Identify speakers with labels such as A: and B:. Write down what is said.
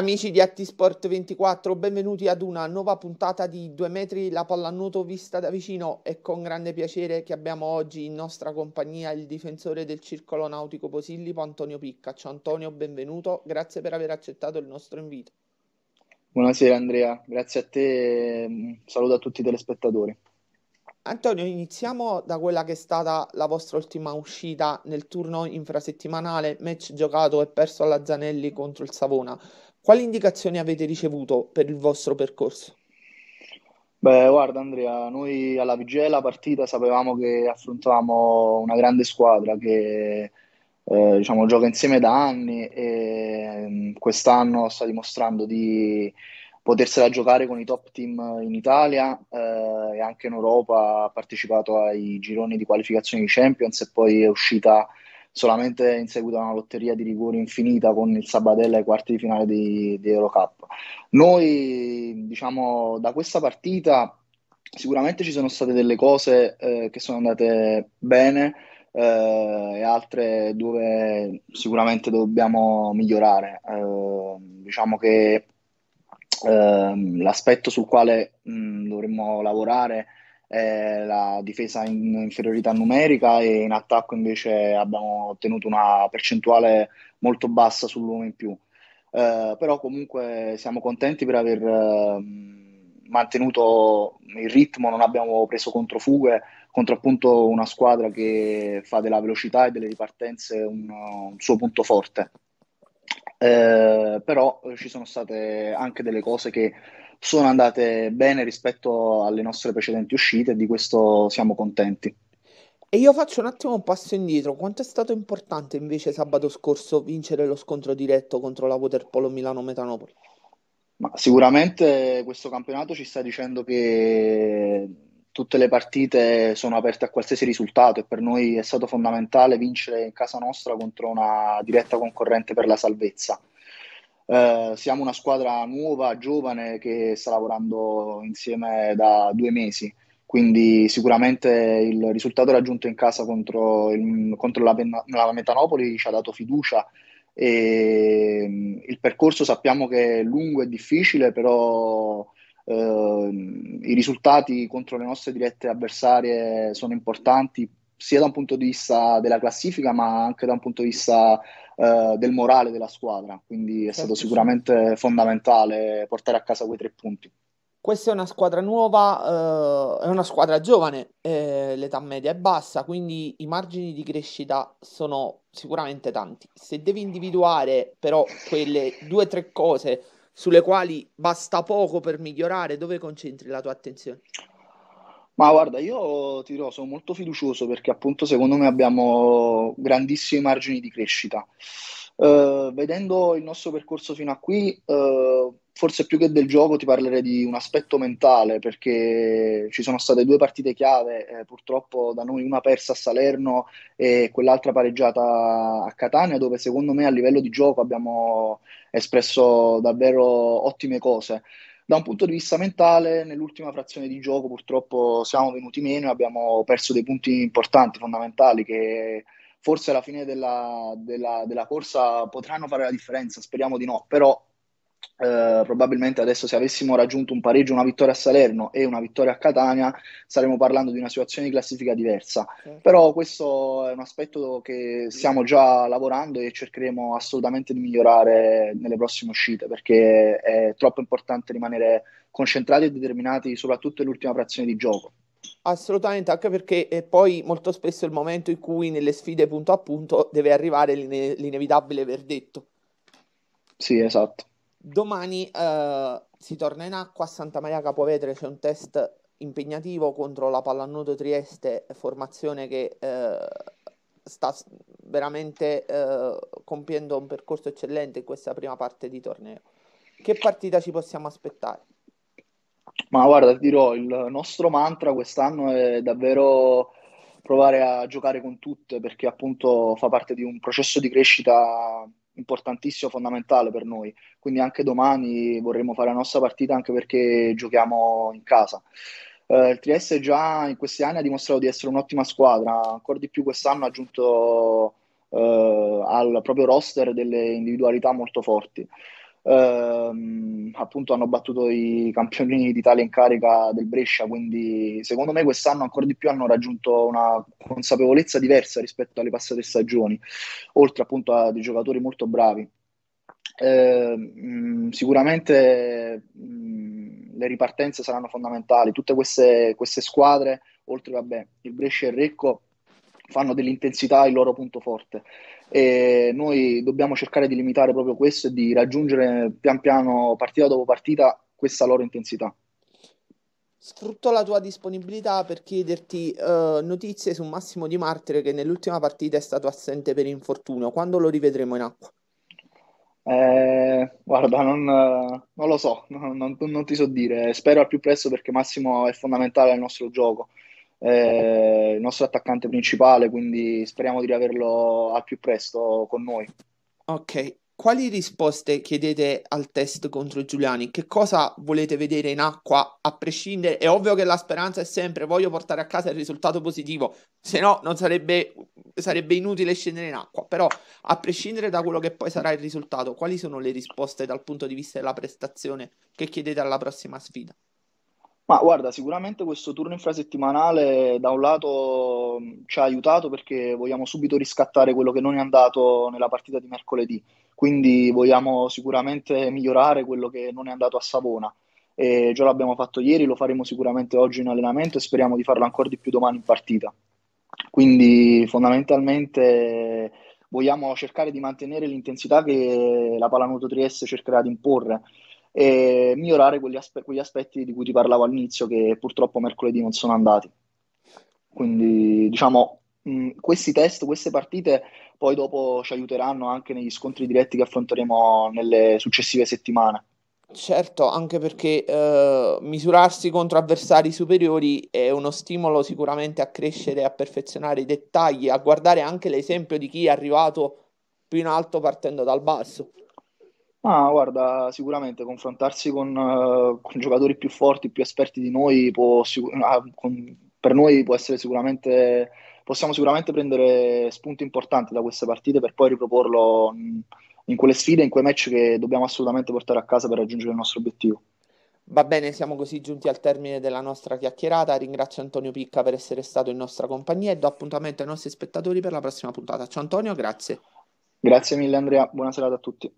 A: Amici di Attisport 24, benvenuti ad una nuova puntata di Due metri la pallanuoto vista da vicino. È con grande piacere che abbiamo oggi in nostra compagnia il difensore del circolo nautico Posillipo Antonio Piccaccio. Antonio, benvenuto, grazie per aver accettato il nostro invito.
B: Buonasera Andrea, grazie a te, saluto a tutti i telespettatori.
A: Antonio, iniziamo da quella che è stata la vostra ultima uscita nel turno infrasettimanale, match giocato e perso alla Zanelli contro il Savona. Quali indicazioni avete ricevuto per il vostro percorso? Beh,
B: guarda Andrea, noi alla vigilia della partita sapevamo che
A: affrontavamo una
B: grande squadra che eh, diciamo, gioca insieme da anni e mm, quest'anno sta dimostrando di potersela giocare con i top team eh, in Italia eh, e anche in Europa ha partecipato ai gironi di qualificazione di Champions e poi è uscita solamente in seguito a una lotteria di rigori infinita con il Sabadella ai quarti di finale di, di Eurocup. Noi, diciamo, da questa partita sicuramente ci sono state delle cose eh, che sono andate bene eh, e altre dove sicuramente dobbiamo migliorare. Eh, diciamo che ehm, l'aspetto sul quale mh, mm, dovremmo lavorare è la difesa in inferiorità numerica e in attacco invece abbiamo ottenuto una percentuale molto bassa sull'uomo in più. Eh, però comunque siamo contenti per aver eh, mantenuto il ritmo, non abbiamo preso controfughe contro appunto una squadra che fa della velocità e delle ripartenze un, un suo punto forte. Eh, però ci sono state anche delle cose che sono andate bene
A: rispetto alle nostre precedenti uscite e di questo siamo contenti. E io faccio un attimo un passo indietro. Quanto è stato importante invece sabato scorso vincere lo scontro diretto contro la Waterpolo Milano-Metanopoli?
B: Ma sicuramente
A: questo campionato ci sta dicendo
B: che tutte le partite sono aperte a qualsiasi risultato e per noi è stato fondamentale vincere in casa nostra contro una diretta concorrente per la salvezza. Eh, siamo una squadra nuova, giovane, che sta lavorando insieme da due mesi, quindi sicuramente il risultato raggiunto in casa contro, il, contro la, la Metanopoli ci ha dato fiducia e mm, il percorso sappiamo che è lungo e difficile, però Ehm, i risultati contro le nostre dirette avversarie sono importanti sia da un punto di vista della classifica ma anche da un punto di vista eh, del morale della squadra, quindi è stato certo, sicuramente fondamentale portare a casa quei tre punti
A: questa è una squadra nuova, eh, è una squadra giovane, eh, l'età media è bassa, quindi i margini di crescita sono sicuramente tanti. Se devi individuare però quelle due o tre cose sulle quali basta poco per migliorare, dove concentri la tua attenzione?
B: Ma guarda, io ti dirò, sono molto fiducioso perché appunto secondo me abbiamo grandissimi margini di crescita. Uh, vedendo il nostro percorso fino a qui, uh, forse più che del gioco ti parlerei di un aspetto mentale perché ci sono state due partite chiave, eh, purtroppo da noi una persa a Salerno e quell'altra pareggiata a Catania dove secondo me a livello di gioco abbiamo espresso davvero ottime cose. Da un punto di vista mentale, nell'ultima frazione di gioco purtroppo siamo venuti meno e abbiamo perso dei punti importanti, fondamentali che forse alla fine della, della, della corsa potranno fare la differenza, speriamo di no, però eh, probabilmente adesso se avessimo raggiunto un pareggio, una vittoria a Salerno e una vittoria a Catania, staremmo parlando di una situazione di classifica diversa. Sì. Però questo è un aspetto che stiamo già lavorando e cercheremo assolutamente di migliorare nelle prossime uscite, perché è troppo importante rimanere concentrati e determinati, soprattutto nell'ultima frazione di gioco.
A: Assolutamente, anche perché eh, poi molto spesso è il momento in cui nelle sfide punto a punto deve arrivare l'ine- l'inevitabile verdetto.
B: Sì, esatto.
A: Domani eh, si torna in acqua a Santa Maria Capovetere, c'è un test impegnativo contro la Pallanuoto Trieste, formazione che eh, sta veramente eh, compiendo un percorso eccellente in questa prima parte di torneo. Che partita ci possiamo aspettare?
B: Ma guarda, ti dirò, il nostro mantra quest'anno è davvero provare a giocare con tutte perché appunto fa parte di un processo di crescita importantissimo, fondamentale per noi. Quindi anche domani vorremmo fare la nostra partita anche perché giochiamo in casa. Eh, il Trieste già in questi anni ha dimostrato di essere un'ottima squadra, ancora di più quest'anno ha aggiunto eh, al proprio roster delle individualità molto forti ehm, appunto hanno battuto i campioni d'Italia in carica del Brescia, quindi secondo me quest'anno ancora di più hanno raggiunto una consapevolezza diversa rispetto alle passate stagioni, oltre appunto a dei giocatori molto bravi. Eh, mh, mm, sicuramente mh, mm, le ripartenze saranno fondamentali, tutte queste, queste squadre, oltre vabbè, il Brescia e il Recco, fanno dell'intensità il loro punto forte e noi dobbiamo cercare di limitare proprio questo e di raggiungere pian piano, partita dopo partita, questa loro intensità.
A: Sfrutto la tua disponibilità per chiederti uh, notizie su Massimo Di Martire che nell'ultima partita è stato assente per infortunio. Quando lo rivedremo in acqua? Eh, guarda, non, non, lo so, non, non, non, ti so dire. Spero al più presto perché
B: Massimo è fondamentale al nostro gioco eh, il nostro attaccante principale, quindi
A: speriamo di riaverlo al più presto con noi. Ok, quali risposte chiedete al test contro Giuliani? Che cosa volete vedere in acqua a prescindere? È ovvio che la speranza è sempre voglio portare a casa il risultato positivo, se no non sarebbe, sarebbe inutile scendere in acqua, però a prescindere da quello che poi sarà il risultato, quali sono le risposte dal punto di vista della prestazione che chiedete alla prossima sfida? Ma
B: guarda, sicuramente questo turno infrasettimanale da un lato mm, ci ha aiutato perché vogliamo subito riscattare quello che non è andato nella partita di mercoledì, quindi vogliamo sicuramente migliorare quello che non è andato a Savona. E già l'abbiamo fatto ieri, lo faremo sicuramente oggi in allenamento e speriamo di farlo ancora di più domani in partita. Quindi fondamentalmente vogliamo cercare di mantenere l'intensità che la Pallanuoto Trieste cercherà di imporre e migliorare quegli, aspe- quegli aspetti di cui ti parlavo all'inizio che purtroppo mercoledì non sono andati. Quindi diciamo, mh, questi test, queste partite poi dopo ci aiuteranno anche negli scontri diretti che affronteremo nelle successive settimane.
A: Certo, anche perché eh, misurarsi contro avversari superiori è uno stimolo sicuramente a crescere, a perfezionare i dettagli, a guardare anche l'esempio di chi è arrivato più in alto partendo dal basso.
B: Ma guarda, sicuramente confrontarsi con, eh, con giocatori più forti, più esperti di noi, può, sicur- ah, con- per noi può essere sicuramente, possiamo sicuramente prendere spunti importanti da queste partite per poi riproporlo in, in quelle sfide, in quei match che dobbiamo assolutamente portare a casa per raggiungere il nostro obiettivo.
A: Va bene, siamo così giunti al termine della nostra chiacchierata. Ringrazio Antonio Picca per essere stato in nostra compagnia e do appuntamento ai nostri spettatori per la prossima puntata. Ciao Antonio, grazie.
B: Grazie mille Andrea, buona serata a tutti.